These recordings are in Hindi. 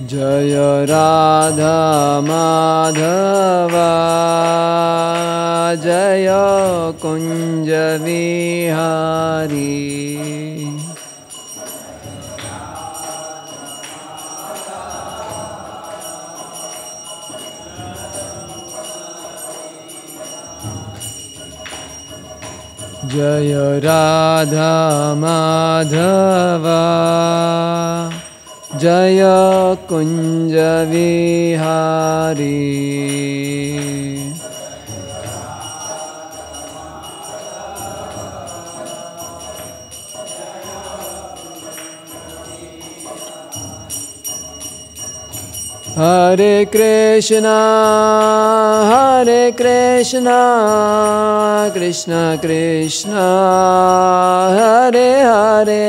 जय राधा माधव जय कुञ्ज विहारी जय राधा माधवा जय कुंज विहारी हरे कृष्णा हरे कृष्णा कृष्ण कृष्ण हरे हरे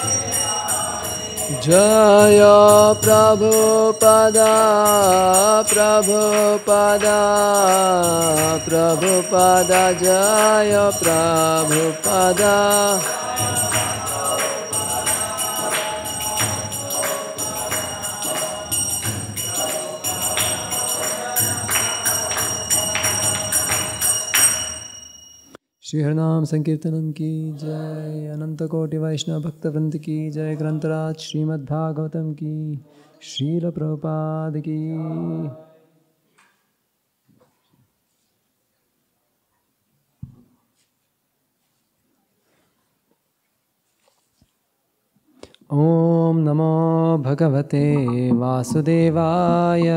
प्रभु प्रभु पदा प्रभु पदा जय प्रभु पदा श्री हरनाम संकीर्तनम की जय अनंत कोटि वैष्णव भक्त वृंद की जय ग्रंथराज श्रीमद्भागवतम की शील प्रपाद की ओम नमो भगवते वासुदेवाय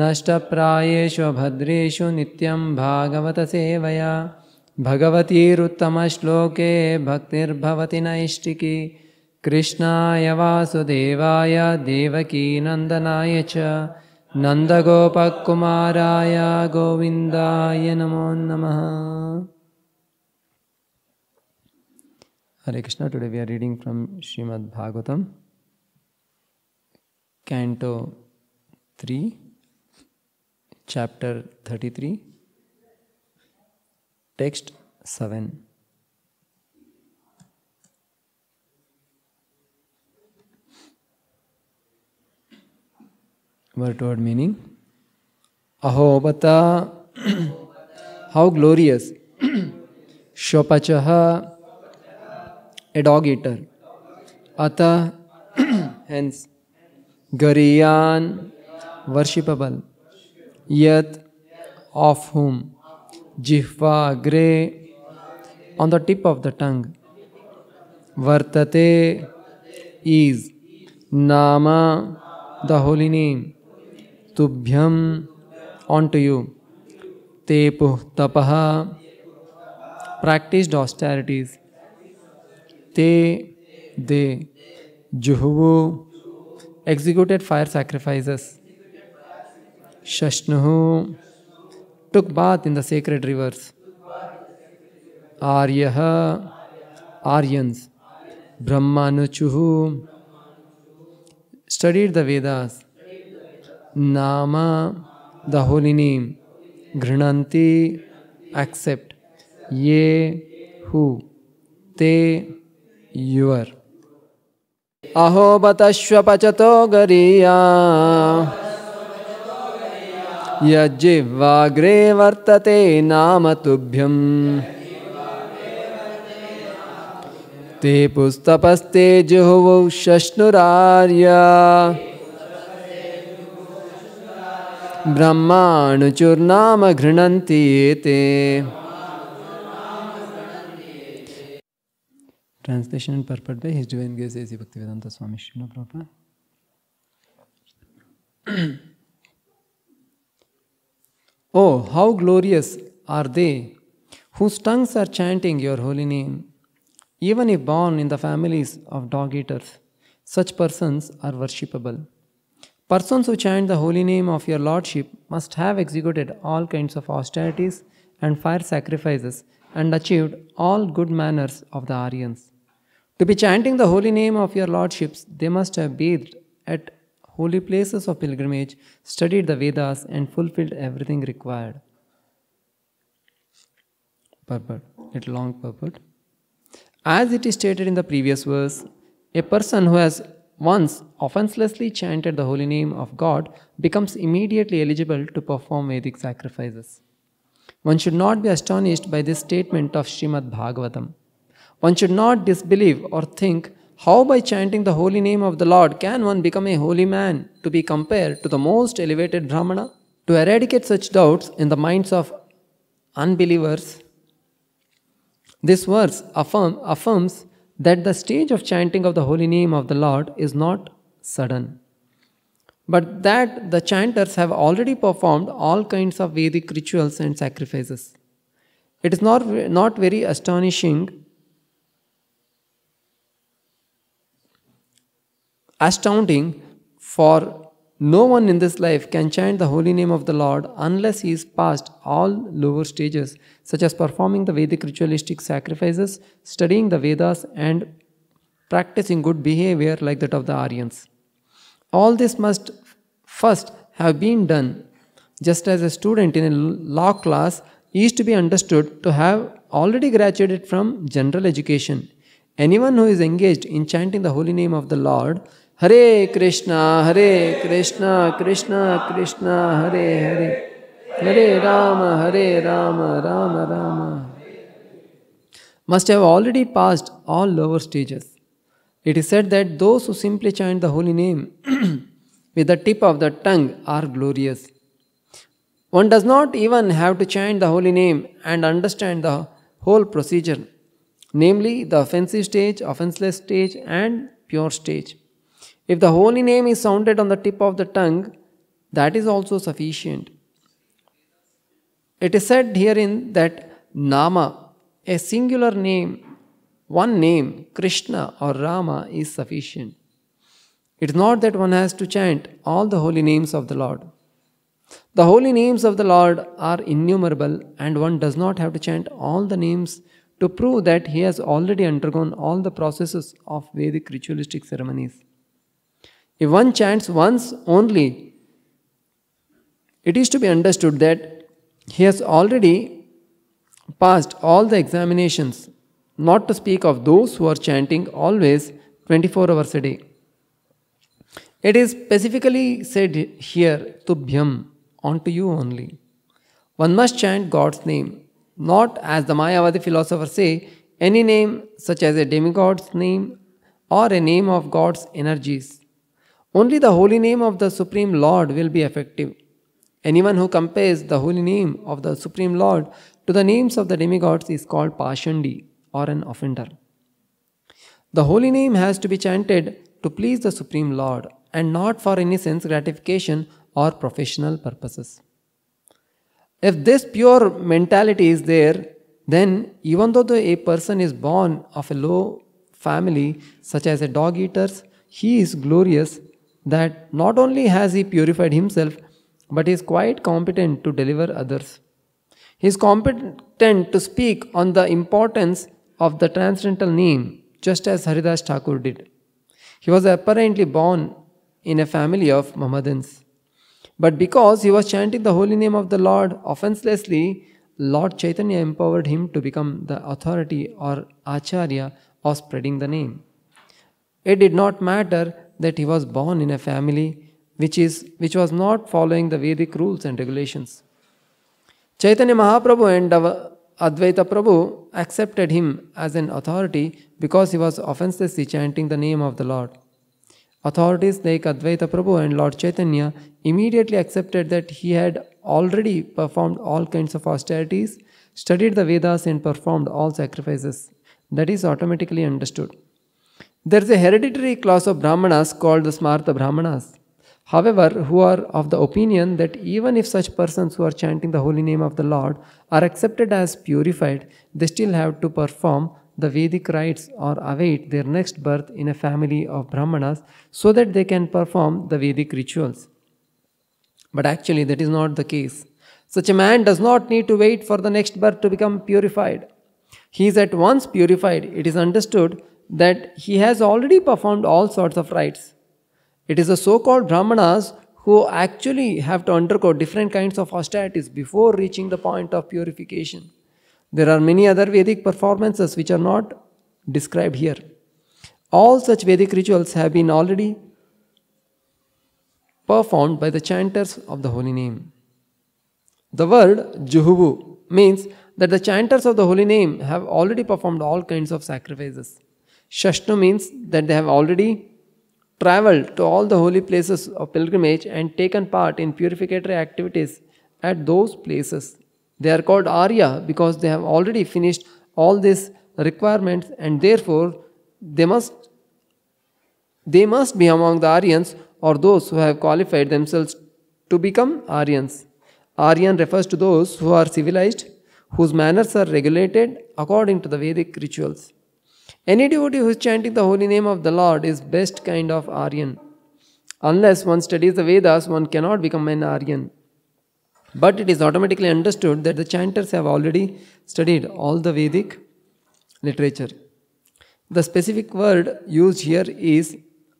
नष्टप्रायेषु भद्रेषु नित्यं भागवतसेवया भगवतीरुत्तमश्लोके भक्तिर्भवति नैष्टिकी कृष्णाय वासुदेवाय देवकीनन्दनाय च नन्दगोपकुमाराय गोविन्दाय नमो नमः Hare Krishna today we are reading from Srimad Bhagavatam canto three chapter 33 text 7 word to word meaning ahobata how glorious shopachah a dog eater atah hence gariyan worshipable yet of whom jihva gray on the tip of the tongue vartate is nama the holy name tubhyam onto you tepuh tapaha practiced austerities te they juhu, executed fire sacrifices Shashnuhu took bath in the sacred rivers. Aryaha, Aryans, Brahmanuchuhu studied the Vedas. Nama, the holy name. Grinanti, accept. Ye, who. Te, your. अहो बतश्व पचतो गरीया यज्जिह्वाग्रे वर्तते नाम तुभ्यं ते पुस्तपस्ते जुहुवौ शश्नुरार्या ब्रह्माणुचुर्नाम घृणन्ति एते Translation and purport by His Divine Grace A.C. Bhaktivedanta Swami Srila Prabhupada. Oh, how glorious are they whose tongues are chanting your holy name. Even if born in the families of dog eaters, such persons are worshipable. Persons who chant the holy name of your lordship must have executed all kinds of austerities and fire sacrifices and achieved all good manners of the Aryans. To be chanting the holy name of your lordships, they must have bathed at holy places of pilgrimage, studied the Vedas, and fulfilled everything required. Purport, little long purport. As it is stated in the previous verse, a person who has once offenselessly chanted the holy name of God becomes immediately eligible to perform Vedic sacrifices. One should not be astonished by this statement of Srimad Bhagavatam. One should not disbelieve or think how by chanting the holy name of the Lord can one become a holy man to be compared to the most elevated Brahmana? To eradicate such doubts in the minds of unbelievers, this verse affirm, affirms that the stage of chanting of the holy name of the Lord is not sudden, but that the chanters have already performed all kinds of Vedic rituals and sacrifices. It is not, not very astonishing astounding, for no one in this life can chant the holy name of the Lord unless he is passed all lower stages, such as performing the Vedic ritualistic sacrifices, studying the Vedas, and practicing good behavior like that of the Aryans. All this must first have been done, just as a student in a law class is to be understood to have already graduated from general education. Anyone who is engaged in chanting the holy name of the Lord Hare Krishna, Hare Krishna, Krishna Krishna, Hare Hare, Hare Rama, Hare Rama, Rama Rama. Must have already passed all lower stages. It is said that those who simply chant the holy name with the tip of the tongue are glorious. One does not even have to chant the holy name and understand the whole procedure, namely the offensive stage, offenseless stage, and pure stage. If the holy name is sounded on the tip of the tongue, that is also sufficient. It is said herein that Nama, a singular name, one name, Krishna or Rama, is sufficient. It is not that one has to chant all the holy names of the Lord. The holy names of the Lord are innumerable, and one does not have to chant all the names to prove that he has already undergone all the processes of Vedic ritualistic ceremonies. If one chants once only, it is to be understood that he has already passed all the examinations, not to speak of those who are chanting always 24 hours a day. It is specifically said here, Tubhyam, unto you only. One must chant God's name, not as the Mayavadi philosophers say, any name such as a demigod's name or a name of God's energies. Only the holy name of the Supreme Lord will be effective. Anyone who compares the holy name of the Supreme Lord to the names of the demigods is called Pashandi or an offender. The holy name has to be chanted to please the Supreme Lord and not for any sense gratification or professional purposes. If this pure mentality is there, then even though the, a person is born of a low family, such as a dog eaters, he is glorious that not only has he purified himself, but he is quite competent to deliver others. He is competent to speak on the importance of the transcendental name, just as Haridas Thakur did. He was apparently born in a family of Mohammedans. But because he was chanting the holy name of the Lord offenselessly, Lord Chaitanya empowered him to become the authority or acharya of spreading the name. It did not matter that he was born in a family which, is, which was not following the Vedic rules and regulations. Chaitanya Mahaprabhu and Advaita Prabhu accepted him as an authority because he was offensively chanting the name of the Lord. Authorities like Advaita Prabhu and Lord Chaitanya immediately accepted that he had already performed all kinds of austerities, studied the Vedas, and performed all sacrifices. That is automatically understood. There is a hereditary class of Brahmanas called the Smartha Brahmanas. However, who are of the opinion that even if such persons who are chanting the holy name of the Lord are accepted as purified, they still have to perform the Vedic rites or await their next birth in a family of Brahmanas so that they can perform the Vedic rituals. But actually, that is not the case. Such a man does not need to wait for the next birth to become purified. He is at once purified. It is understood that he has already performed all sorts of rites. It is the so called Brahmanas who actually have to undergo different kinds of austerities before reaching the point of purification. There are many other Vedic performances which are not described here. All such Vedic rituals have been already performed by the chanters of the holy name. The word Juhubu means that the chanters of the holy name have already performed all kinds of sacrifices. Shashna means that they have already traveled to all the holy places of pilgrimage and taken part in purificatory activities at those places. They are called Arya because they have already finished all these requirements and therefore they must they must be among the Aryans or those who have qualified themselves to become Aryans. Aryan refers to those who are civilized, whose manners are regulated according to the Vedic rituals. Any devotee who is chanting the holy name of the Lord is best kind of Aryan. Unless one studies the Vedas, one cannot become an Aryan. But it is automatically understood that the chanters have already studied all the Vedic literature. The specific word used here is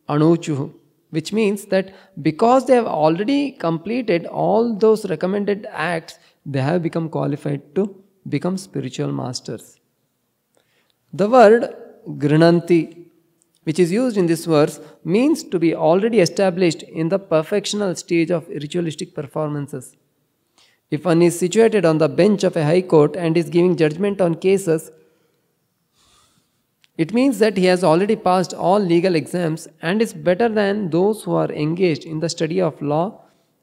anuchu, which means that because they have already completed all those recommended acts, they have become qualified to become spiritual masters. The word grinanti, which is used in this verse, means to be already established in the perfectional stage of ritualistic performances. If one is situated on the bench of a high court and is giving judgment on cases, it means that he has already passed all legal exams and is better than those who are engaged in the study of law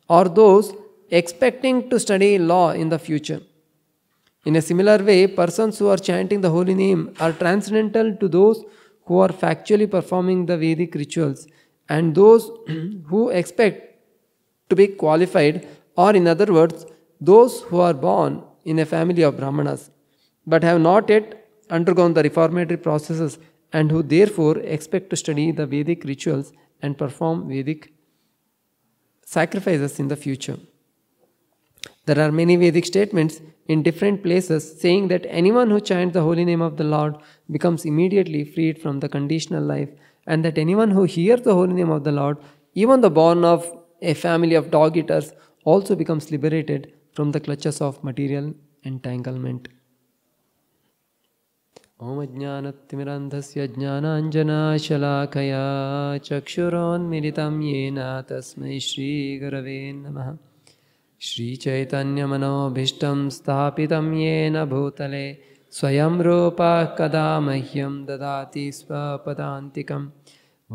or those expecting to study law in the future. In a similar way, persons who are chanting the holy name are transcendental to those who are factually performing the Vedic rituals, and those who expect to be qualified, or in other words, those who are born in a family of Brahmanas but have not yet undergone the reformatory processes and who therefore expect to study the Vedic rituals and perform Vedic sacrifices in the future. There are many Vedic statements in different places, saying that anyone who chants the holy name of the Lord becomes immediately freed from the conditional life, and that anyone who hears the holy name of the Lord, even the born of a family of dog eaters, also becomes liberated from the clutches of material entanglement. ओमज्ञानतिमिरन्धस्य ज्ञानाञ्जनाशलाकया चक्षुरोन्मिलितं येन तस्मै श्रीगुरवे नमः श्रीचैतन्यमनोभीष्ट स्थापितं येन भूतले स्वयं रूप कदा मह्यं ददाति स्वपदान्तिकं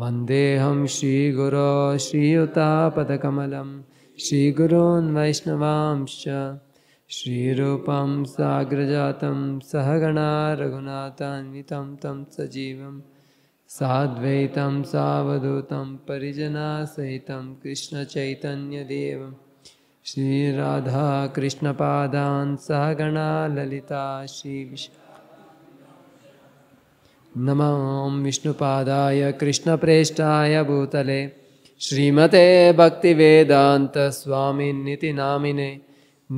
वन्देऽहं श्रीगुरो श्रीयुतापदकमलं श्रीगुरून् वैष्णवांश्च श्रीरूपं साग्रजातं सहगणा रघुनाथान्वितं तं सजीवं साद्वैतं सावधूतं परिजनासहितं कृष्णचैतन्यदेवम् श्रीराधा कृष्णपादान् सहगणा ललिता श्रीविश नमो विष्णुपादाय कृष्णप्रेष्ठाय भूतले श्रीमते भक्तिवेदान्तस्वामिन्निति नामिने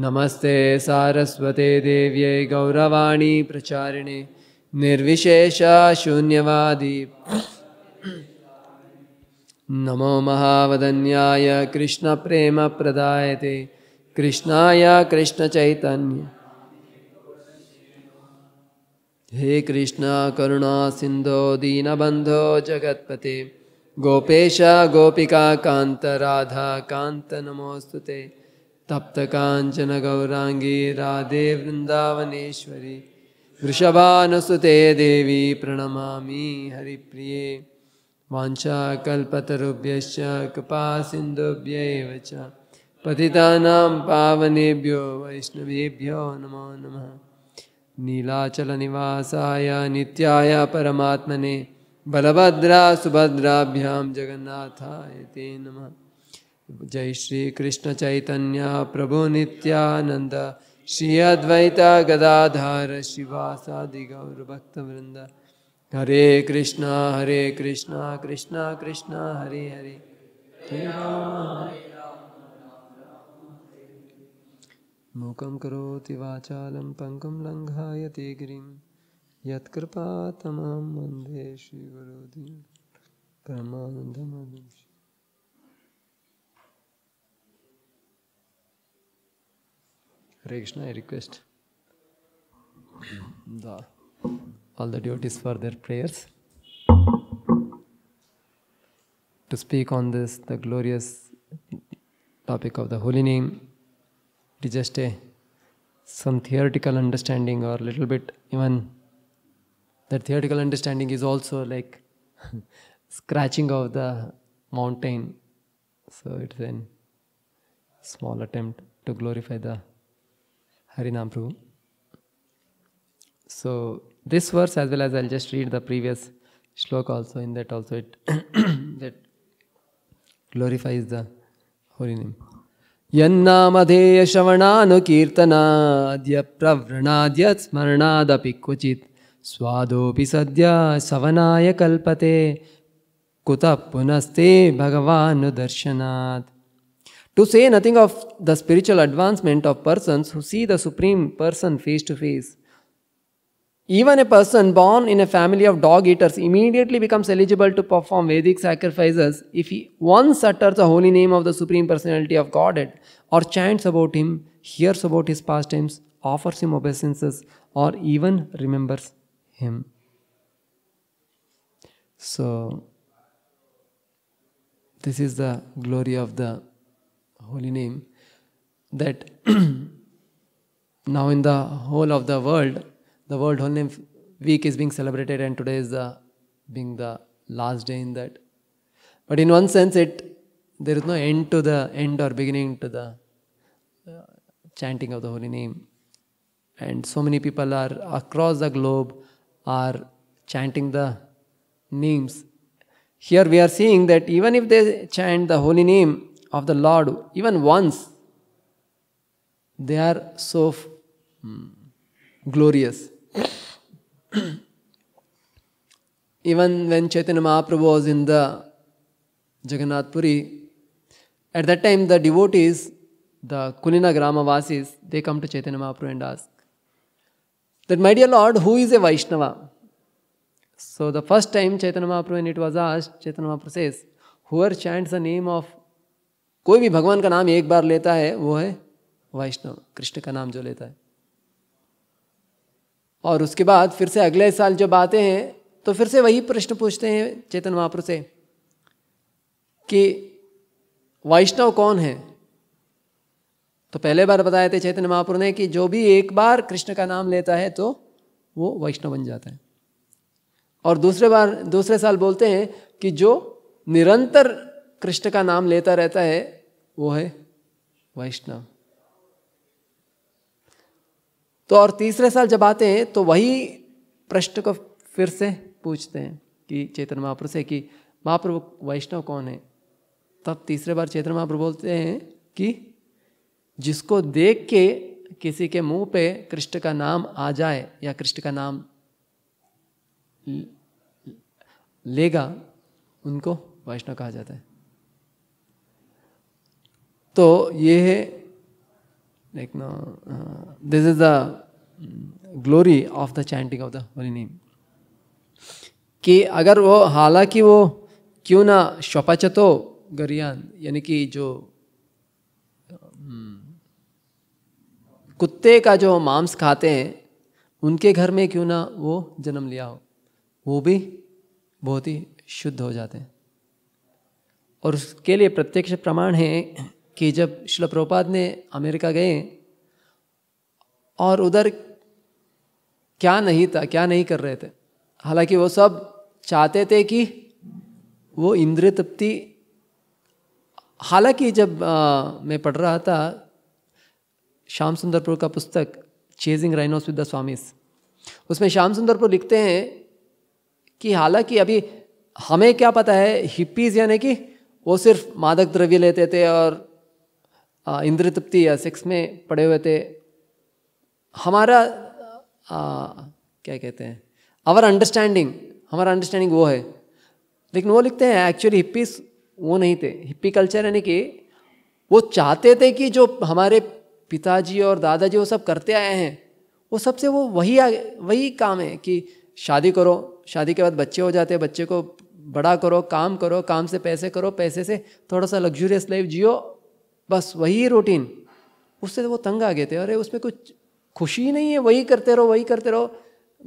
नमस्ते सारस्वते देव्यै गौरवाणी प्रचारिणे निर्विशेषशून्यवादी नमो महावदन्याय कृष्णप्रेमप्रदायते कृष्णाय कृष्णचैतन्य हे कृष्ण करुणा सिंधो दीनबंधो जगत्पते गोपेश गोपिका कान्त राधा कान्त तप्त कांचन गौरांगी राधे वृन्दावनेश्वरी वृषभानुसुते देवी प्रणमामि हरिप्रिये वाञ्छाकल्पतरुभ्यश्च कृपा च पतितानां पावनेभ्यो वैष्णवेभ्यो नमो नमः नीलाचलनिवासाय नित्याय परमात्मने बलभद्रा सुभद्राभ्यां जगन्नाथाय ते नमः जय चैतन्य प्रभुनित्यानन्द श्री अद्वैता गदाधार शिवासादिगौरभक्तवृन्द हरे कृष्णा हरे कृष्णा कृष्णा कृष्णा हरे हरे हरे करोति वाचालं पङ्कं लङ्घायते गिरिं यत्कृपा तमां वन्दे श्रीगुरुदि परमानन्दमदं Hare Krishna I request the all the devotees for their prayers. To speak on this, the glorious topic of the holy name, it is just a some theoretical understanding or a little bit even that theoretical understanding is also like scratching of the mountain. So it's a small attempt to glorify the Harinam Prabhu. So this verse as well as I'll just read the previous shloka also in that also it that glorifies the holy name. यन्नामधेय श्रवणानुकीर्तनाद्य प्रव्रणाद्य स्मरणादपि क्वचित् स्वादोऽपि सद्य सवनाय कल्पते कुतः पुनस्ते भगवानुदर्शनात् To say nothing of the spiritual advancement of persons who see the Supreme Person face to face, even a person born in a family of dog eaters immediately becomes eligible to perform Vedic sacrifices if he once utters the holy name of the Supreme Personality of Godhead or chants about him, hears about his pastimes, offers him obeisances, or even remembers him. So, this is the glory of the holy name that now in the whole of the world the World Holy Name Week is being celebrated, and today is the being the last day in that. But in one sense, it there is no end to the end or beginning to the uh, chanting of the holy name, and so many people are across the globe are chanting the names. Here we are seeing that even if they chant the holy name of the Lord even once, they are so f- mm, glorious Even when Chaitanya Mahaprabhu was in the Jagannath Puri, at that time the devotees, the Kulina Grama Vasis, they come to Chaitanya Mahaprabhu and ask that, My dear Lord, who is a Vaishnava? So the first time Chaitanya Mahaprabhu, when it was asked, Chaitanya Mahaprabhu says, Whoever chants the name of कोई भी भगवान का नाम एक बार लेता है वो है वैष्णव कृष्ण का नाम जो लेता है और उसके बाद फिर से अगले साल जब आते हैं तो फिर से वही प्रश्न पूछते हैं चेतन महाप्रभु से कि वैष्णव कौन है तो पहले बार बताए थे चैतन्य महापुर ने कि जो भी एक बार कृष्ण का नाम लेता है तो वो वैष्णव बन जाता है और दूसरे बार दूसरे साल बोलते हैं कि जो निरंतर कृष्ण का नाम लेता रहता है वो है वैष्णव तो और तीसरे साल जब आते हैं तो वही प्रश्न को फिर से पूछते हैं कि चेतन महाप्रभु से कि महाप्रभु वैष्णव कौन है तब तीसरे बार चेतन महाप्रभु बोलते हैं कि जिसको देख के किसी के मुंह पे कृष्ण का नाम आ जाए या कृष्ण का नाम लेगा उनको वैष्णव कहा जाता है तो ये है like no uh, this is the glory of the chanting of the holy name कि अगर वो हालांकि वो क्यों ना शपचतो गरियान यानी कि जो हम्म, कुत्ते का जो मांस खाते हैं उनके घर में क्यों ना वो जन्म लिया हो वो भी बहुत ही शुद्ध हो जाते हैं और उसके लिए प्रत्यक्ष प्रमाण है कि जब शिल प्रभुपाद ने अमेरिका गए और उधर क्या नहीं था क्या नहीं कर रहे थे हालांकि वो सब चाहते थे कि वो इंद्रिय तृप्ति हालांकि जब आ, मैं पढ़ रहा था श्याम सुंदरपुर का पुस्तक chasing rhinos with the swamis उसमें श्याम सुंदरपुर लिखते हैं कि हालांकि अभी हमें क्या पता है हिप्पीज यानी कि वो सिर्फ मादक द्रव्य लेते थे और इंद्र तृप्ति या सिक्स में पड़े हुए थे हमारा आ, क्या कहते हैं आवर अंडरस्टैंडिंग हमारा अंडरस्टैंडिंग वो है लेकिन वो लिखते हैं एक्चुअली हिप्पीस वो नहीं थे हिप्पी कल्चर यानी कि वो चाहते थे कि जो हमारे पिताजी और दादाजी वो सब करते आए हैं वो सबसे वो वही वही काम है कि शादी करो शादी के बाद बच्चे हो जाते हैं बच्चे को बड़ा करो काम करो काम से पैसे करो पैसे से थोड़ा सा लग्जूरियस लाइफ जियो बस वही रूटीन उससे तो वो तंग आ गए थे अरे उसमें कुछ खुशी नहीं है वही करते रहो वही करते रहो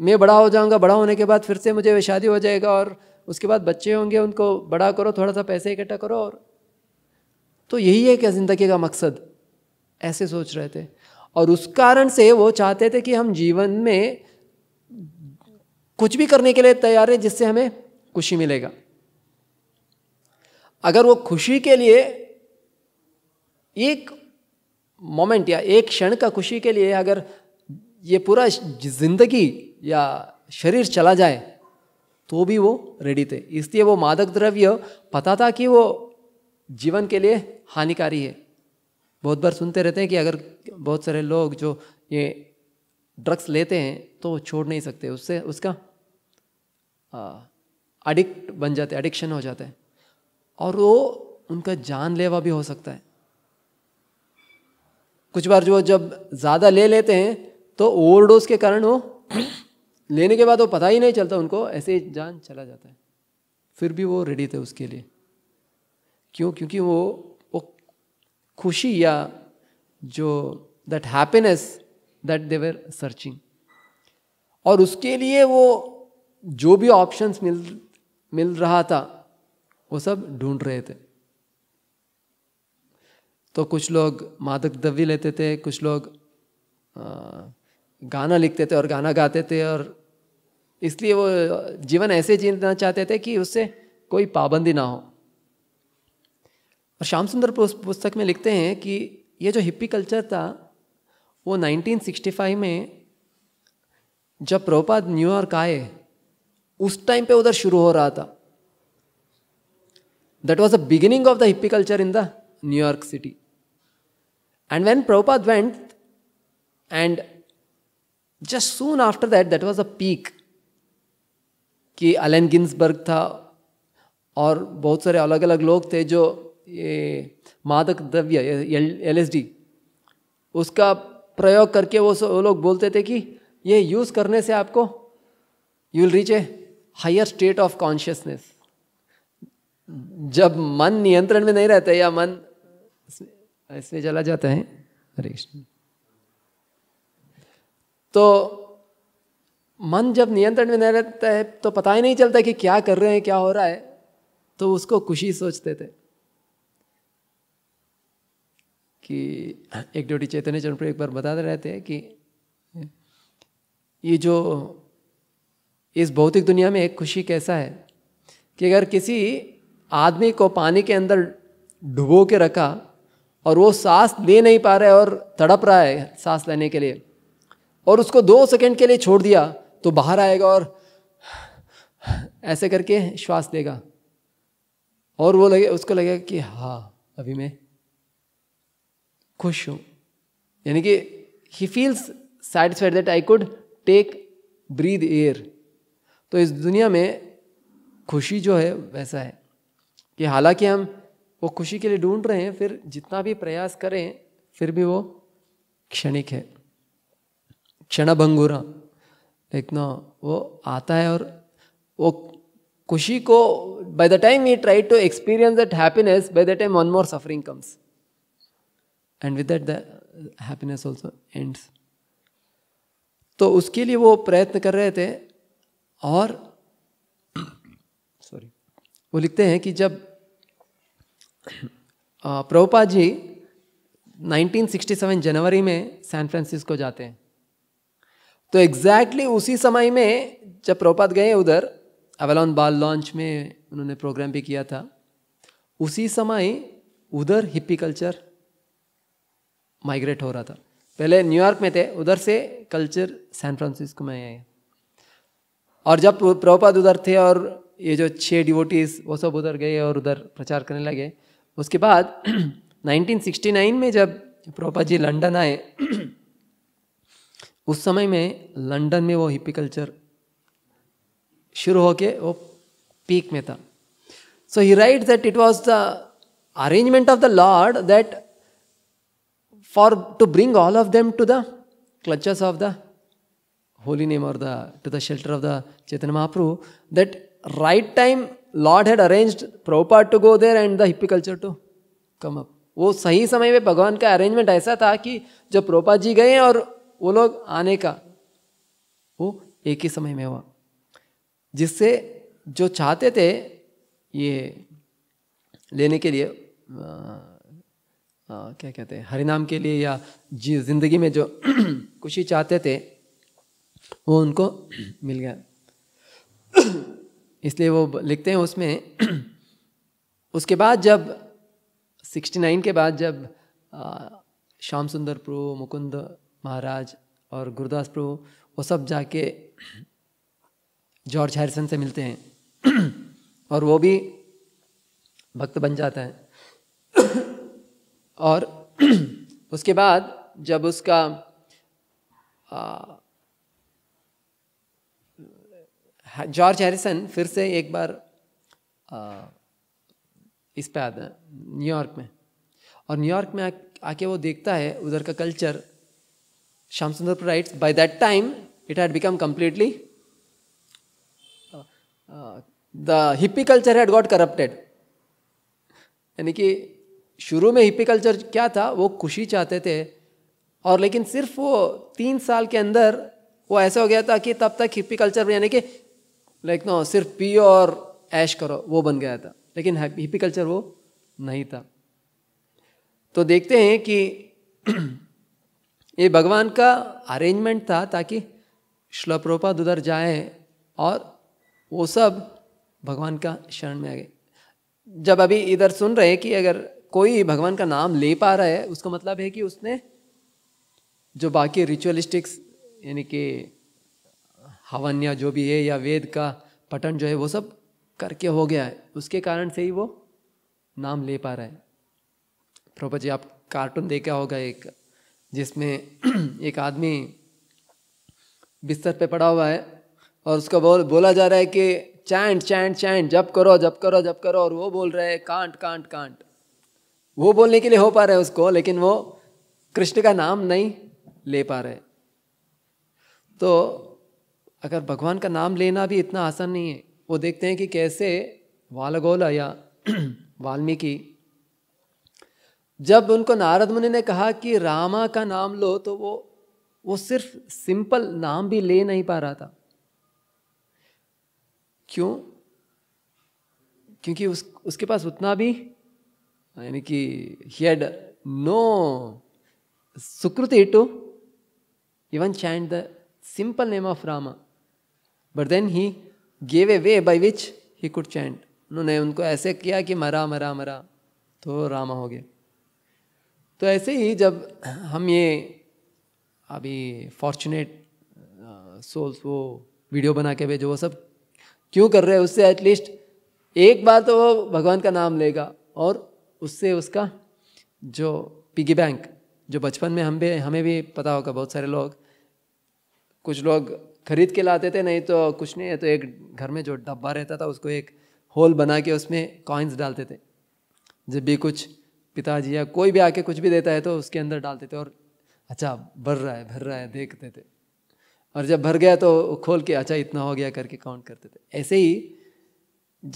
मैं बड़ा हो जाऊंगा बड़ा होने के बाद फिर से मुझे शादी हो जाएगा और उसके बाद बच्चे होंगे उनको बड़ा करो थोड़ा सा पैसे इकट्ठा करो और तो यही है क्या ज़िंदगी का मकसद ऐसे सोच रहे थे और उस कारण से वो चाहते थे कि हम जीवन में कुछ भी करने के लिए तैयार है जिससे हमें खुशी मिलेगा अगर वो खुशी के लिए एक मोमेंट या एक क्षण का खुशी के लिए अगर ये पूरा जिंदगी या शरीर चला जाए तो भी वो रेडी थे इसलिए वो मादक द्रव्य पता था कि वो जीवन के लिए हानिकारी है बहुत बार सुनते रहते हैं कि अगर बहुत सारे लोग जो ये ड्रग्स लेते हैं तो छोड़ नहीं सकते उससे उसका अडिक्ट बन जाते एडिक्शन हो जाता है और वो उनका जानलेवा भी हो सकता है कुछ बार जो जब ज़्यादा ले लेते हैं तो ओवरडोज के कारण वो लेने के बाद वो पता ही नहीं चलता उनको ऐसे ही जान चला जाता है फिर भी वो रेडी थे उसके लिए क्यों क्योंकि वो वो खुशी या जो that happiness that they were searching और उसके लिए वो जो भी ऑप्शंस मिल मिल रहा था वो सब ढूंढ रहे थे तो कुछ लोग मादक दवी लेते थे कुछ लोग गाना लिखते थे और गाना गाते थे और इसलिए वो जीवन ऐसे जीना चाहते थे कि उससे कोई पाबंदी ना हो और श्याम सुंदर पुस्तक में लिखते हैं कि ये जो हिप्पी कल्चर था वो 1965 में जब प्रोपाद न्यूयॉर्क आए उस टाइम पे उधर शुरू हो रहा था that was the beginning of the hippie culture in the New York city And when Prabhupada went, and just soon after that, that was a peak. कि अलेन गिन्सबर्ग था और बहुत सारे अलग अलग लोग थे जो ये मादक द्रव्य एल एस डी उसका प्रयोग करके वो वो लोग बोलते थे कि ये यूज़ करने से आपको you will reach a higher state of consciousness जब मन नियंत्रण में नहीं रहता या मन ऐसे चला जाता है हरे कृष्ण तो मन जब नियंत्रण में नहीं रहता है तो पता ही नहीं चलता कि क्या कर रहे हैं क्या हो रहा है तो उसको खुशी सोचते थे कि एक ड्यूटी चैतन्य चरण पर एक बार बताते रहते हैं कि ये जो इस भौतिक दुनिया में एक खुशी कैसा है कि अगर किसी आदमी को पानी के अंदर डुबो के रखा और वो सांस ले नहीं पा रहा है और तड़प रहा है सांस लेने के लिए और उसको दो सेकंड के लिए छोड़ दिया तो बाहर आएगा और ऐसे करके श्वास देगा और वो लगे उसको लगेगा कि हाँ अभी मैं खुश हूँ यानी कि he feels satisfied that I could take breath air तो इस दुनिया में खुशी जो है वैसा है कि हालांकि हम वो खुशी के लिए ढूंढ रहे हैं फिर जितना भी प्रयास करें फिर भी वो क्षणिक है क्षणभंगुरा एक ना वो आता है और वो खुशी को by the time we try to experience that happiness by the time one more suffering comes and with that the happiness also ends तो उसके लिए वो प्रयत्न कर रहे थे और सॉरी वो लिखते हैं कि जब प्रभुपा जी 1967 जनवरी में सैन फ्रांसिस्को जाते हैं तो एग्जैक्टली exactly उसी समय में जब प्रभुपाद गए उधर अवेलॉन बाल लॉन्च में उन्होंने प्रोग्राम भी किया था उसी समय उधर हिप्पी कल्चर माइग्रेट हो रहा था पहले न्यूयॉर्क में थे उधर से कल्चर सैन फ्रांसिस्को में आए और जब प्रभुपाद उधर थे और ये जो छः डिवोटीज वो सब उधर गए और उधर प्रचार करने लगे उसके बाद 1969 में जब प्रोपा जी लंडन आए उस समय में लंडन में वो हिप्पी कल्चर शुरू होके वो पीक में था so he write that it was the arrangement of the Lord that for to bring all of them to the cultures of the holy name और the to the shelter of the Chaitanya Mahaprabhu that right time Lord had arranged Prabhupada to go there and the culture to come up वो सही समय में भगवान का अरेंजमेंट ऐसा था कि जब प्रोपा जी गए और वो लोग आने का वो एक ही समय में हुआ जिससे जो चाहते थे ये लेने के लिए आ, आ, क्या कहते हैं हरिनाम के लिए या जी जिंदगी में जो खुशी चाहते थे वो उनको मिल गया इसलिए वो लिखते हैं उसमें उसके बाद जब 69 के बाद जब श्याम सुंदर प्रभु मुकुंद महाराज और गुरुदास प्रभु वो सब जाके जॉर्ज हैरिसन से मिलते हैं और वो भी भक्त बन जाता है और उसके बाद जब उसका जॉर्ज हाँ, हैरिसन फिर से एक बार आ, इस पे आता है न्यूयॉर्क में और न्यूयॉर्क में आ, आके वो देखता है उधर का culture Shyam Sundar writes by that time it had become completely the hippie culture had got corrupted यानी कि शुरू में हिप्पी कल्चर क्या था वो खुशी चाहते थे और लेकिन सिर्फ वो तीन साल के अंदर वो ऐसा हो गया था कि तब तक हिप्पी कल्चर यानी कि लाइक नो सिर्फ पियो और ऐश करो वो बन गया था लेकिन हिपी कल्चर वो नहीं था तो देखते हैं कि ये भगवान का अरेंजमेंट था ताकि श्लोप्रोपाद उधर जाए और वो सब भगवान का शरण में आ गए जब अभी इधर सुन रहे हैं कि अगर कोई भगवान का नाम ले पा रहा है उसका मतलब है कि उसने जो बाकी रिचुअलिस्टिक्स यानी कि हवन या जो भी है या वेद का पठन जो है वो सब करके हो गया है उसके कारण से ही वो नाम ले पा रहा है प्रभा जी आप कार्टून देखा होगा एक जिसमें एक आदमी बिस्तर पे पड़ा हुआ है और उसको बोल बोला जा रहा है कि चैंट चैंट चैंट जब करो जब करो जब करो और वो बोल रहा है कांट कांट कांट वो बोलने के लिए हो पा रहा है उसको लेकिन वो कृष्ण का नाम नहीं ले पा रहे तो अगर भगवान का नाम लेना भी इतना आसान नहीं है वो देखते हैं कि कैसे वालगोला या वाल्मीकि जब उनको नारद मुनि ने कहा कि रामा का नाम लो तो वो वो सिर्फ सिंपल नाम भी ले नहीं पा रहा था क्यों क्योंकि उस उसके पास उतना भी यानी कि had no sukriti to even chant the simple name of Rama but then he gave a way by which he could chant उन्होंने उनको ऐसे किया कि मरा मरा मरा तो रामा हो गया तो ऐसे ही जब हम ये अभी फॉर्चुनेट सोल्स वो वीडियो बना के भेजो वो सब क्यों कर रहे हैं उससे एटलीस्ट एक बार तो वो भगवान का नाम लेगा और उससे उसका जो पिगी बैंक जो बचपन में हम भी हमें भी पता होगा बहुत सारे लोग कुछ लोग खरीद के लाते थे नहीं तो कुछ नहीं है तो एक घर में जो डब्बा रहता था उसको एक होल बना के उसमें कॉइन्स डालते थे जब भी कुछ पिताजी या कोई भी आके कुछ भी देता है तो उसके अंदर डालते थे और अच्छा भर रहा है भर रहा है देखते थे और जब भर गया तो खोल के अच्छा इतना हो गया करके काउंट करते थे ऐसे ही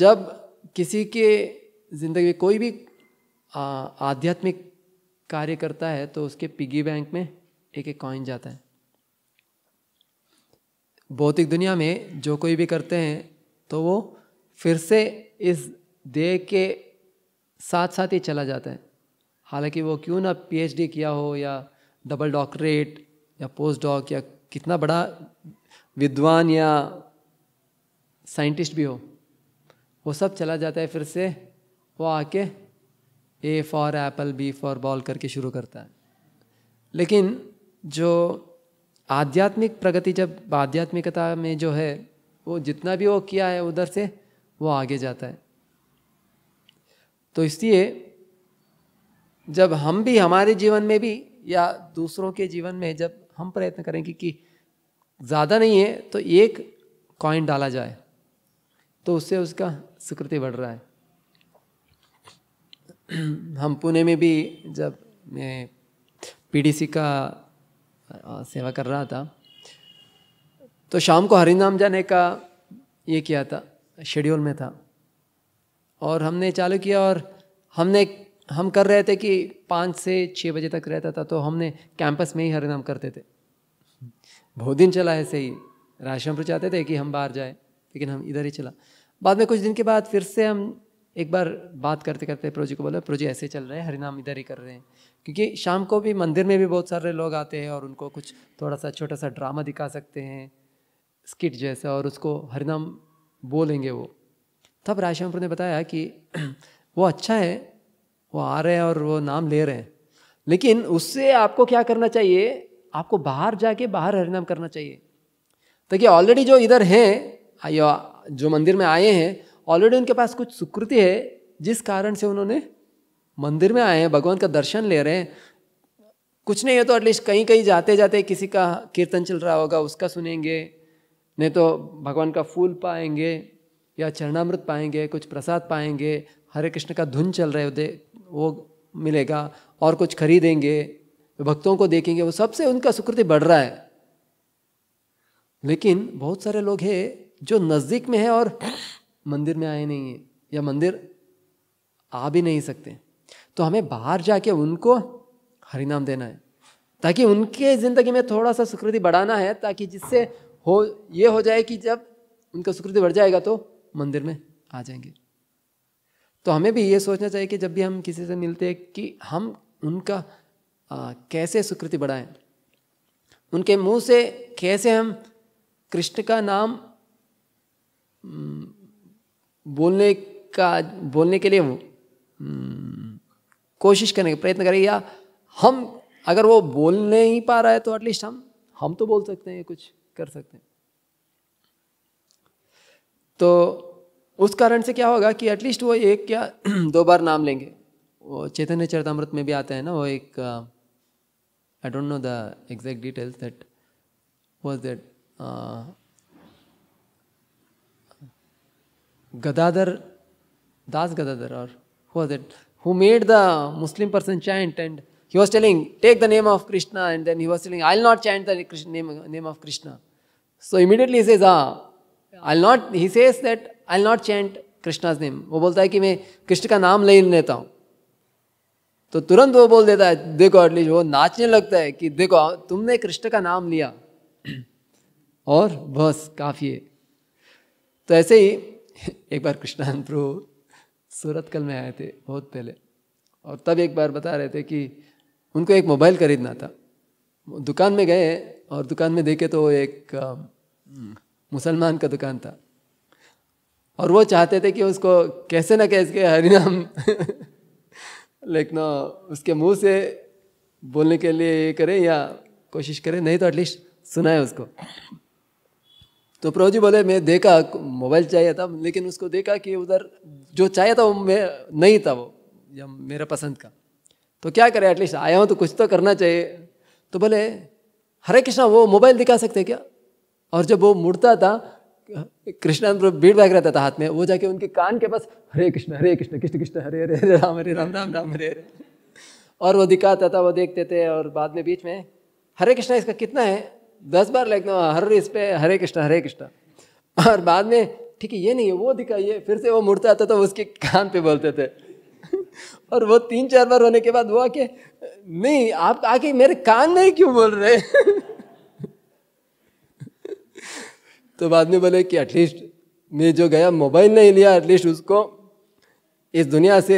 जब किसी के ज़िंदगी में कोई भी आध्यात्मिक कार्य करता है तो उसके पिगी बैंक में एक एक कॉइन जाता है भौतिक दुनिया में जो कोई भी करते हैं तो वो फिर से इस देह के साथ साथ ही चला जाता है हालांकि वो क्यों ना पीएचडी किया हो या डबल डॉक्टरेट या पोस्ट डॉक या कितना बड़ा विद्वान या साइंटिस्ट भी हो वो सब चला जाता है फिर से वो आके A for apple B for ball करके शुरू करता है लेकिन जो आध्यात्मिक प्रगति जब आध्यात्मिकता में जो है वो जितना भी वो किया है उधर से वो आगे जाता है तो इसलिए जब हम भी हमारे जीवन में भी या दूसरों के जीवन में जब हम प्रयत्न करेंगे कि, कि ज़्यादा नहीं है तो एक कॉइन डाला जाए तो उससे उसका स्वीकृति बढ़ रहा है हम पुणे में भी जब मैं पीडीसी का सेवा कर रहा था तो शाम को हरिनाम जाने का ये किया था शेड्यूल में था और हमने चालू किया और हमने हम कर रहे थे कि पाँच से छः बजे तक रहता था तो हमने कैंपस में ही हरिनाम करते थे बहुत दिन चला ऐसे ही पर चाहते थे कि हम बाहर जाए लेकिन हम इधर ही चला बाद में कुछ दिन के बाद फिर से हम एक बार बात करते करते प्रोजी को बोला प्रोजी ऐसे चल रहे हैं हरिनाम इधर ही कर रहे हैं क्योंकि शाम को भी मंदिर में भी बहुत सारे लोग आते हैं और उनको कुछ थोड़ा सा छोटा सा ड्रामा दिखा सकते हैं स्किट जैसा और उसको हरिनाम बोलेंगे वो तब राजश्यामपुर ने बताया कि वो अच्छा है वो आ रहे हैं और वो नाम ले रहे हैं लेकिन उससे आपको क्या करना चाहिए आपको बाहर जाके बाहर हरिनाम करना चाहिए ताकि ऑलरेडी जो इधर हैं जो मंदिर में आए हैं ऑलरेडी उनके पास कुछ सुकृति है जिस कारण से उन्होंने मंदिर में आए हैं भगवान का दर्शन ले रहे हैं कुछ नहीं है तो एटलीस्ट कहीं कहीं जाते जाते किसी का कीर्तन चल रहा होगा उसका सुनेंगे नहीं तो भगवान का फूल पाएंगे या चरणामृत पाएंगे कुछ प्रसाद पाएंगे हरे कृष्ण का धुन चल रहे होते वो मिलेगा और कुछ खरीदेंगे भक्तों को देखेंगे वो सबसे उनका सुकृति बढ़ रहा है लेकिन बहुत सारे लोग हैं जो नज़दीक में है और मंदिर में आए नहीं है या मंदिर आ भी नहीं सकते तो हमें बाहर जाके उनको हरिनाम देना है ताकि उनके ज़िंदगी में थोड़ा सा सुकृति बढ़ाना है ताकि जिससे हो ये हो जाए कि जब उनका सुकृति बढ़ जाएगा तो मंदिर में आ जाएंगे तो हमें भी ये सोचना चाहिए कि जब भी हम किसी से मिलते हैं कि हम उनका आ, कैसे सुकृति बढ़ाएं उनके मुंह से कैसे हम कृष्ण का नाम बोलने का बोलने के लिए हम्म, कोशिश करने का प्रयत्न करें या हम अगर वो बोल नहीं पा रहा है तो एटलीस्ट हम हम तो बोल सकते हैं कुछ कर सकते हैं तो उस कारण से क्या होगा कि एटलीस्ट वो एक या दो बार नाम लेंगे वो चैतन्य चरतामृत में भी आते हैं ना वो एक I don't know the exact details that was that Gadadhar Das Gadadhar और it who made the Muslim person chant and he was telling take the name of Krishna and then he was telling I not chant the name of Krishna so immediately is is I not he says that I not chant Krishna's name वो बोलता है कि मैं कृष्ण का नाम ले लेता हूँ तो तुरंत वो बोल देता है देखो एटलीस्ट वो नाचने लगता है कि देखो तुमने कृष्ण का नाम लिया और बस काफी है तो ऐसे ही एक बार कृष्णान प्रभु सूरत कल में आए थे बहुत पहले और तब एक बार बता रहे थे कि उनको एक मोबाइल खरीदना था दुकान में गए और दुकान में देखे तो एक हम्म, मुसलमान का दुकान था और वो चाहते थे कि उसको कैसे ना कैसे हरिनाम लेकिन उसके मुंह से बोलने के लिए ये करें या कोशिश करें नहीं तो एटलीस्ट सुनाए उसको तो प्रभु जी बोले मैं देखा मोबाइल चाहिए था लेकिन उसको देखा कि उधर जो चाहिए था वो मैं नहीं था वो या मेरा पसंद का तो क्या करें एटलीस्ट आया हूँ तो कुछ तो करना चाहिए तो बोले हरे कृष्णा वो मोबाइल दिखा सकते क्या और जब वो मुड़ता था कृष्णा भीड़ बैग रहता था हाथ में वो जाके उनके कान के पास हरे कृष्ण हरे कृष्ण कृष्ण कृष्ण हरे हरे हरे राम हरे राम राम राम हरे हरे और वो दिखाता था वो देखते थे और बाद में बीच में हरे कृष्णा इसका कितना है दस बार लिखना हाँ, हर इस पे हरे कृष्णा हरे कृष्णा और बाद में ठीक है ये नहीं है वो दिखाइए फिर से वो मुड़ता था तो उसके कान पे बोलते थे और वो तीन चार बार होने के बाद वो आके नहीं आप आके मेरे कान में क्यों बोल रहे तो बाद में बोले कि एटलीस्ट मैं जो गया मोबाइल नहीं लिया एटलीस्ट उसको इस दुनिया से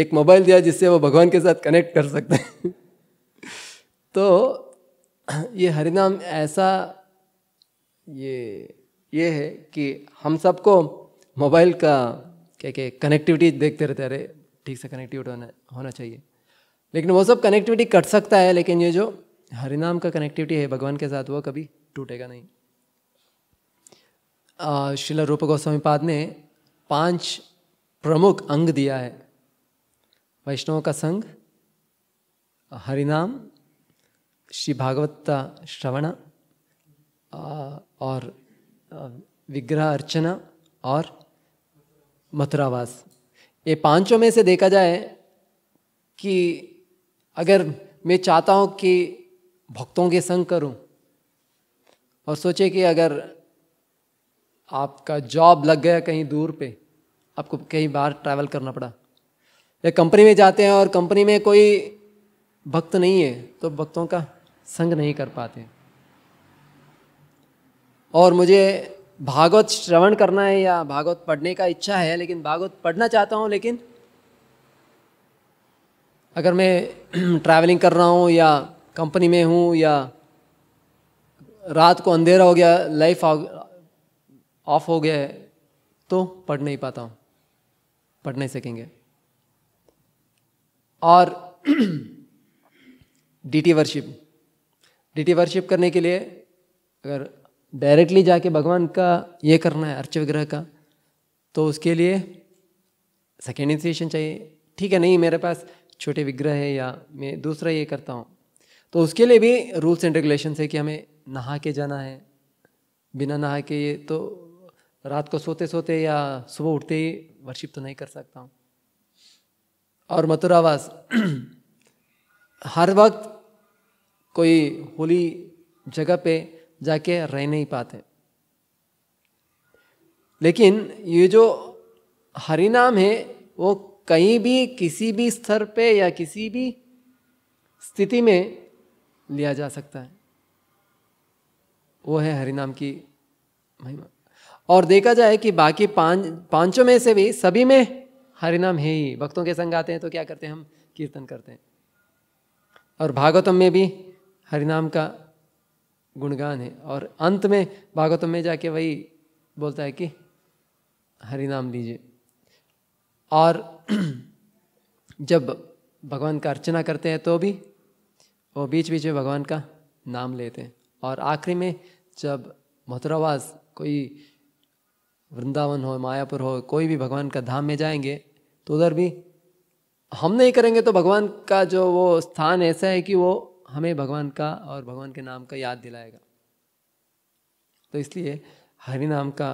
एक मोबाइल दिया जिससे वो भगवान के साथ कनेक्ट कर सकते तो ये हरिनाम ऐसा ये ये है कि हम सबको मोबाइल का क्या क्या कनेक्टिविटी देखते रहते अरे ठीक से कनेक्टिविटी होना होना चाहिए लेकिन वो सब कनेक्टिविटी कट सकता है लेकिन ये जो हरिनाम का कनेक्टिविटी है भगवान के साथ वो कभी टूटेगा नहीं शिला रूप गोस्वामी पाद ने पांच प्रमुख अंग दिया है वैष्णव का संग हरिनाम श्री भागवत श्रवण और विग्रह अर्चना और मथुरावास ये पांचों में से देखा जाए कि अगर मैं चाहता हूँ कि भक्तों के संग करूँ और सोचे कि अगर आपका जॉब लग गया कहीं दूर पे आपको कहीं बाहर ट्रैवल करना पड़ा या कंपनी में जाते हैं और कंपनी में कोई भक्त नहीं है तो भक्तों का संग नहीं कर पाते और मुझे भागवत श्रवण करना है या भागवत पढ़ने का इच्छा है लेकिन भागवत पढ़ना चाहता हूँ लेकिन अगर मैं ट्रैवलिंग कर रहा हूँ या कंपनी में हूँ या रात को अंधेरा हो गया लाइफ ऑफ हो गया है तो पढ़ नहीं पाता हूँ पढ़ नहीं सकेंगे और deity worship deity worship करने के लिए अगर डायरेक्टली जाके भगवान का ये करना है अर्च विग्रह का तो उसके लिए सेकेंड इनिशिएशन चाहिए ठीक है नहीं मेरे पास छोटे विग्रह है या मैं दूसरा ये करता हूँ तो उसके लिए भी रूल्स एंड रेगुलेशन है कि हमें नहा के जाना है बिना नहा के ये तो रात को सोते सोते या सुबह उठते ही वर्शिप तो नहीं कर सकता हूँ और मथुरावास हर वक्त कोई होली जगह पे जाके रह नहीं पाते लेकिन ये जो हरिनाम है वो कहीं भी किसी भी स्तर पे या किसी भी स्थिति में लिया जा सकता है वो है हरिनाम की महिमा और देखा जाए कि बाकी पांच पांचों में से भी सभी में हरिनाम है ही भक्तों के संग आते हैं तो क्या करते हैं हम कीर्तन करते हैं और भागवतम में भी हरिनाम का गुणगान है और अंत में भागवतम में जाके वही बोलता है कि हरिनाम लीजिए और जब भगवान का अर्चना करते हैं तो भी वो बीच बीच में भगवान का नाम लेते हैं और आखिरी में जब मथुरावास कोई वृंदावन हो मायापुर हो कोई भी भगवान का धाम में जाएंगे तो उधर भी हम नहीं करेंगे तो भगवान का जो वो स्थान ऐसा है कि वो हमें भगवान का और भगवान के नाम का याद दिलाएगा तो इसलिए हरि नाम का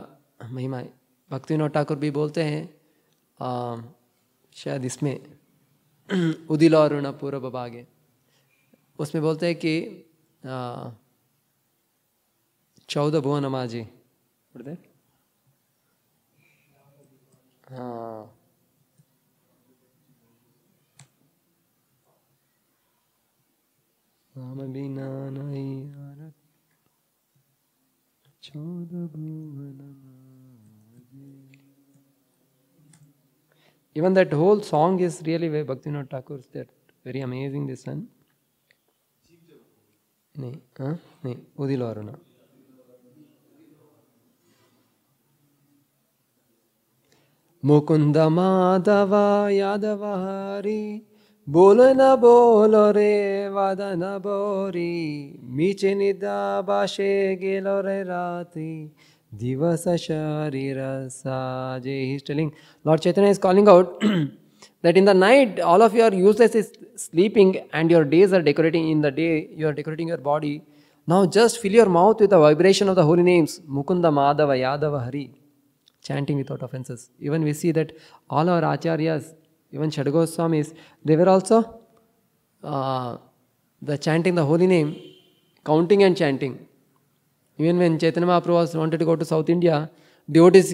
महिमा भक्तिविनोद ठाकुर भी बोलते हैं आ, शायद इसमें उदिल और ऋण पूर्व बागे उसमें बोलते हैं कि चौदह भुवन माजी हाँ राम बिना नहीं हरत चौद भुवन Even that whole song is really where Bhaktivinoda Thakur is that very amazing this one. नहीं हाँ नहीं उदिल वरुणा मुकुंद माधव यादव हरी ಬೋಲೋ ನ ಬೋಲೋ ರೇ ವಾದನ ಬೋರಿ ಮೀಚೆನಿದ್ದ ಭಾಷೆಗೆಲೋ ರೇ ರಾತ್ರಿ ದಿವಸ ಶರೀರ ಸಾಜೆ is telling Lord Chaitanya is calling out that in the night all of your uses is sleeping and your days are decorating in the day you are decorating your body now just fill your mouth with the vibration of the holy names mukunda madhava yadava hari chanting without offenses even we see that all our acharyas even Shadgos Swamis, they were also uh, the chanting the holy name, counting and chanting. Even when Chaitanya Mahaprabhu was wanted to go to South India, devotees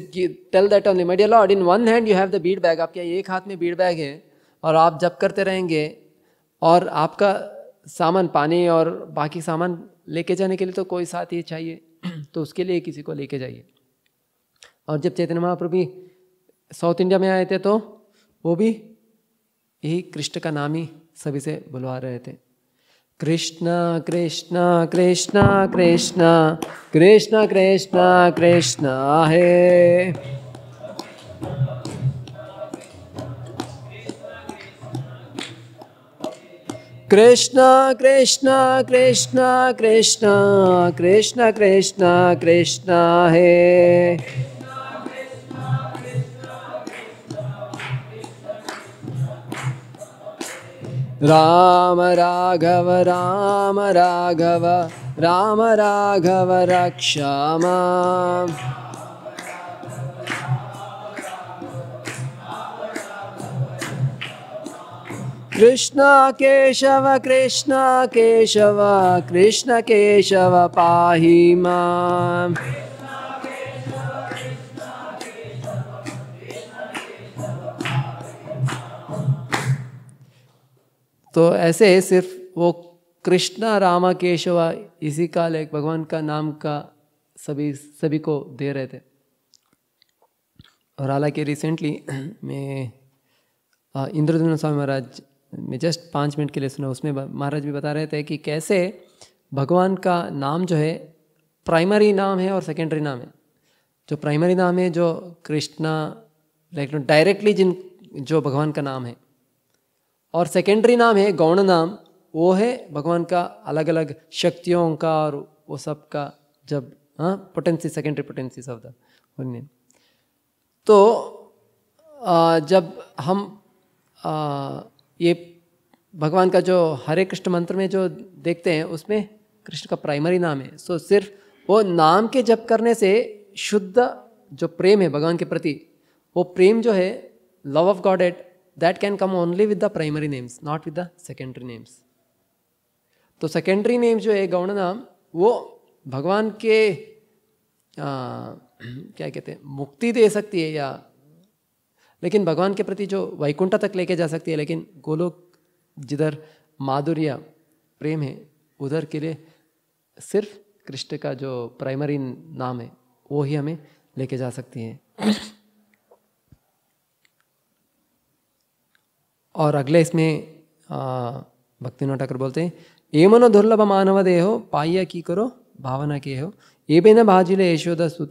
tell that only, my dear Lord, in one hand you have the bead bag, aapke ek हाथ mein bead bag hai, aur aap जप karte rahenge, aur aapka saman, pani aur baki saman leke jane ke liye to koi साथ ही chahiye, to uske liye kisi ko leke jaiye. Aur jab Chaitanya Mahaprabhu bhi South India mein aaye the, to वो भी यही कृष्ण का नाम ही सभी से बुलवा रहे थे कृष्णा कृष्णा कृष्णा कृष्णा कृष्णा कृष्णा कृष्णा हे कृष्णा कृष्णा कृष्णा कृष्णा कृष्णा कृष्णा कृष्णा है राम राघव राम राघव राम राघव रक्षा कृष्ण केशव कृष्ण केशव कृष्ण केशव पाहि माम् तो ऐसे सिर्फ वो कृष्णा रामा केशवा इसी का एक भगवान का नाम का सभी सभी को दे रहे थे और हालांकि रिसेंटली मैं इंद्रदुन स्वामी महाराज में जस्ट पाँच मिनट के लिए सुना उसमें महाराज भी बता रहे थे कि कैसे भगवान का नाम जो है प्राइमरी नाम है और सेकेंडरी नाम है जो प्राइमरी नाम है जो कृष्णा लाइक डायरेक्टली जिन जो भगवान का नाम है और सेकेंडरी नाम है गौण नाम वो है भगवान का अलग अलग शक्तियों का और वो सब का जब हाँ potency secondary potency of the तो आ, जब हम आ, ये भगवान का जो हरे कृष्ण मंत्र में जो देखते हैं उसमें कृष्ण का प्राइमरी नाम है सो सिर्फ वो नाम के जप करने से शुद्ध जो प्रेम है भगवान के प्रति वो प्रेम जो है love of God at that can come only with the primary names not with the secondary names तो सेकेंडरी नेम जो है गौण नाम वो भगवान के आ, क्या कहते हैं मुक्ति दे सकती है या लेकिन भगवान के प्रति जो वैकुंठा तक लेके जा सकती है लेकिन गोलोक जिधर माधुर्य प्रेम है उधर के लिए सिर्फ कृष्ण का जो प्राइमरी नाम है वो ही हमें लेके जा सकती है और अगले इसमें भक्तिनो ठाकुर बोलते हैं ये मनो दुर्लभ मानव देहो पाह्य की करो भावना के हो ये बे न भाजिले यशोदा सुत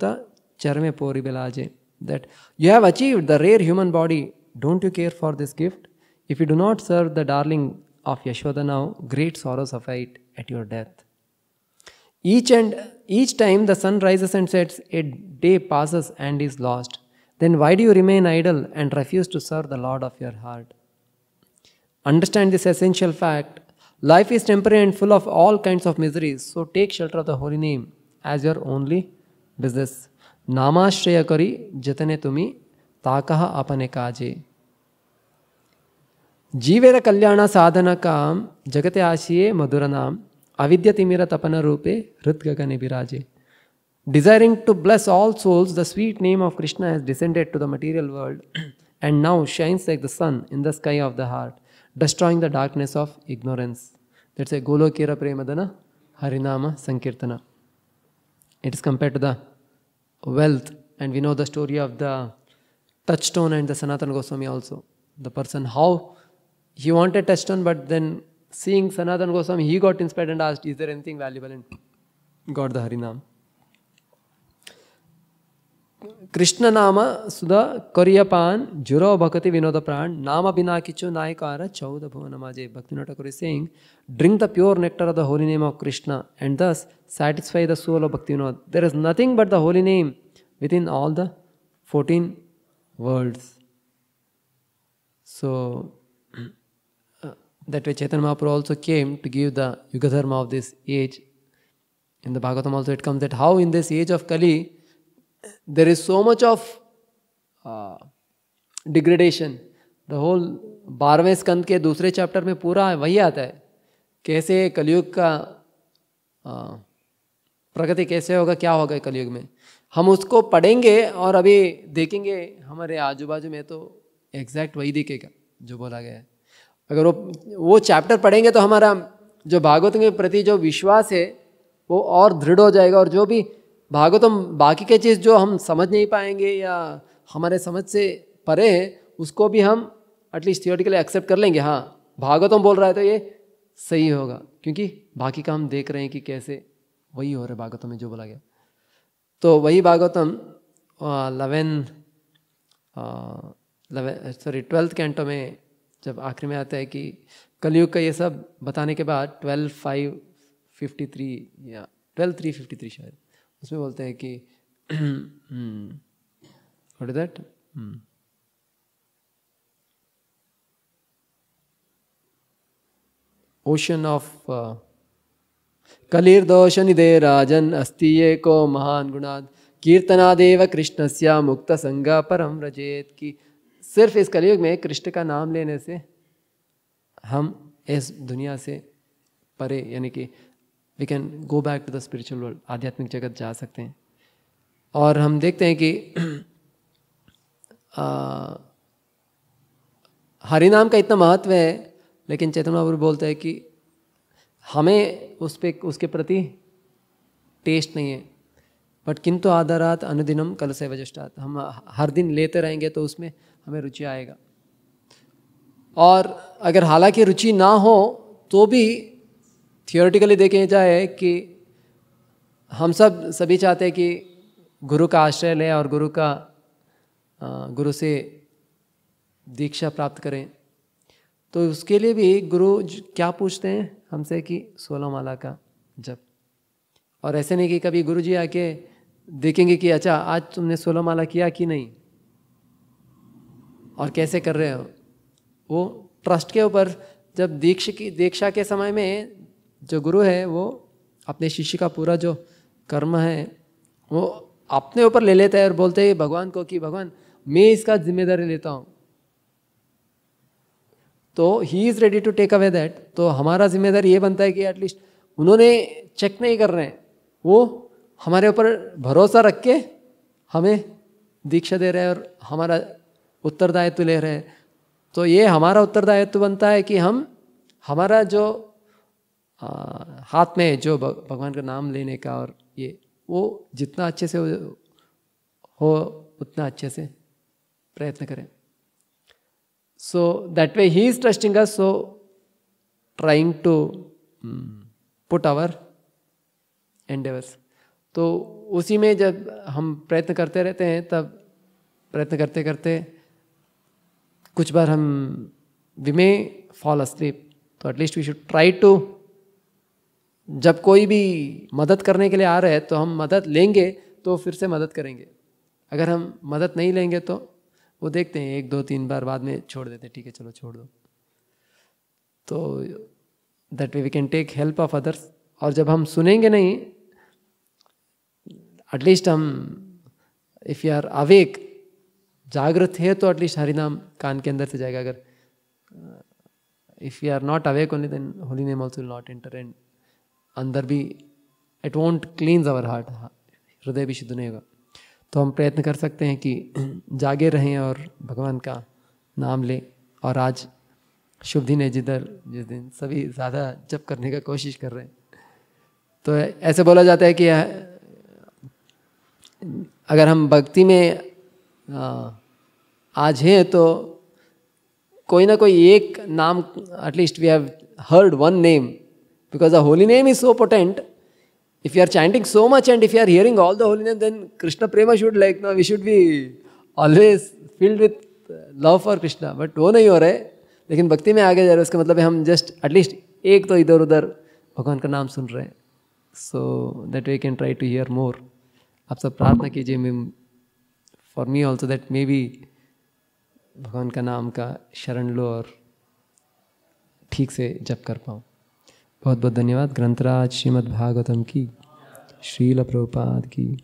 चरमे पोरी बिलाजे that you have achieve the rare human body don't you care for this gift if you do not serve the darling of Yashoda now great sorrows of at at your death each and each time the sun rises and sets a day passes and is lost then why do you remain idle and refuse to serve the Lord of your heart Understand this essential fact. Life is temporary and full of all kinds of miseries. So take shelter of the holy name as your only business. नामाश्रय करी जतने तुमी ताकह अपने काजे जीवेर कल्याण साधन काम जगते आशिये मधुर नाम अविद्यतिमिर तपन रूपे हृदगगने विराजे desiring to bless all souls the sweet name of Krishna has descended to the material world and now shines like the sun in the sky of the heart destroying the darkness of ignorance. That's a Golokira Premadana Harinama Sankirtana. It is compared to the wealth, and we know the story of the touchstone and the Sanatana Goswami also. The person, how he wanted touchstone, but then seeing Sanatana Goswami, he got inspired and asked, Is there anything valuable? And got the Harinam. Krishna नाम सुध कोरियपान जुरो भक्ति विनोद प्राण नाम बिना किचु नायकार चौद भुवन माजे भक्ति नोट कुरी sing drink the pure nectar of the holy name of Krishna and thus satisfy the soul of Bhakti Vinod there is nothing but the holy name within all the fourteen worlds so that way Chaitanya Mahaprabhu also came to give the yugadharma of this age in the Bhagavatam also it comes that how in this age of Kali there is so much of uh, degradation The whole बारहवें स्कंद के दूसरे चैप्टर में पूरा वही आता है कैसे कलयुग का uh, प्रगति कैसे होगा क्या होगा कलयुग में हम उसको पढ़ेंगे और अभी देखेंगे हमारे आजू बाजू में तो एग्जैक्ट वही दिखेगा जो बोला गया है अगर वो वो चैप्टर पढ़ेंगे तो हमारा जो भागवत के प्रति जो विश्वास है वो और दृढ़ हो जाएगा और जो भी भागवतम बाकी के चीज़ जो हम समझ नहीं पाएंगे या हमारे समझ से परे हैं उसको भी हम एटलीस्ट थियोटिकली एक्सेप्ट कर लेंगे हाँ भागवतम बोल रहा है तो ये सही होगा क्योंकि बाकी का हम देख रहे हैं कि कैसे वही हो रहा है भागवतम में जो बोला गया तो वही Bhagavatam eleven sorry twelfth canto में जब आखिर में आता है कि कलयुग का ये सब बताने के बाद ट्वेल्व फाइव फिफ्टी थ्री या ट्वेल्व थ्री फिफ्टी थ्री शायद उसमें बोलते हैं कि इज दैट ओशन ऑफ कलिर्दोषनिधे राजन अस्ति ये को महान गुणाद कीर्तनादेव कृष्णस्य मुक्त संग परम रजेत की सिर्फ इस कलयुग में कृष्ण का नाम लेने से हम इस दुनिया से परे यानी कि we can go back to the spiritual world आध्यात्मिक जगत जा सकते हैं और हम देखते हैं कि हरिनाम का इतना महत्व है लेकिन चैतन्य बाबू बोलते हैं कि हमें उस पर उसके प्रति टेस्ट नहीं है बट किंतु आधारात अनुदिनम कल से वजस्टात हम हर दिन लेते रहेंगे तो उसमें हमें रुचि आएगा और अगर हालांकि रुचि ना हो तो भी थियोरेटिकली देखें जाए कि हम सब सभी चाहते हैं कि गुरु का आश्रय लें और गुरु का गुरु से दीक्षा प्राप्त करें तो उसके लिए भी गुरु क्या पूछते हैं हमसे कि सोलह माला का जब और ऐसे नहीं कि कभी गुरु जी आके देखेंगे कि अच्छा आज तुमने सोलह माला किया कि नहीं और कैसे कर रहे हो वो ट्रस्ट के ऊपर जब दीक्ष की दीक्षा के समय में जो गुरु है वो अपने शिष्य का पूरा जो कर्म है वो अपने ऊपर ले लेता है और बोलते हैं भगवान को कि भगवान मैं इसका जिम्मेदारी लेता हूँ तो he is ready to take away that तो हमारा जिम्मेदारी ये बनता है कि एटलीस्ट उन्होंने चेक नहीं कर रहे हैं वो हमारे ऊपर भरोसा रख के हमें दीक्षा दे रहे हैं और हमारा उत्तरदायित्व ले रहे हैं तो ये हमारा उत्तरदायित्व बनता है कि हम हमारा जो हाथ में जो भगवान का नाम लेने का और ये वो जितना अच्छे से हो उतना अच्छे से प्रयत्न करें so that way he is trusting us so trying to put our endeavours तो उसी में जब हम प्रयत्न करते रहते हैं तब प्रयत्न करते करते कुछ बार हम वी मे फॉल अस्लीप तो at least we should try to जब कोई भी मदद करने के लिए आ रहे है तो हम मदद लेंगे तो फिर से मदद करेंगे अगर हम मदद नहीं लेंगे तो वो देखते हैं एक दो तीन बार बाद में छोड़ देते हैं ठीक है चलो छोड़ दो तो that way we can take help of others और जब हम सुनेंगे नहीं एटलीस्ट हम इफ़ यू आर अवेक जागृत है तो एटलीस्ट हरिनाम कान के अंदर से जाएगा अगर if you are not awake only then holy name also not enter and अंदर भी it won't cleanse our heart हृदय भी शुद्ध नहीं होगा तो हम प्रयत्न कर सकते हैं कि जागे रहें और भगवान का नाम लें और आज शुभ दिन है जिधर जिस दिन सभी ज़्यादा जप करने का कोशिश कर रहे हैं तो ऐसे बोला जाता है कि अगर हम भक्ति में आज हैं तो कोई ना कोई एक नाम at least we have heard one name Because the holy name is so potent. If you are chanting so much and if you are hearing all the holy name, then Krishna Prema should like, no, we should be always filled with love for Krishna but वो नहीं हो रहे लेकिन भक्ति में आगे जा रहे हैं उसका मतलब है हम जस्ट एटलीस्ट एक तो इधर उधर भगवान का नाम सुन रहे हैं so that we can try to hear more आप सब प्रार्थना कीजिए ma'am for me also that may be भगवान का नाम का शरण लो और ठीक से जप कर पाऊँ बहुत बहुत धन्यवाद ग्रंथराज श्रीमद्भागवतम की श्रील प्रभुपाद की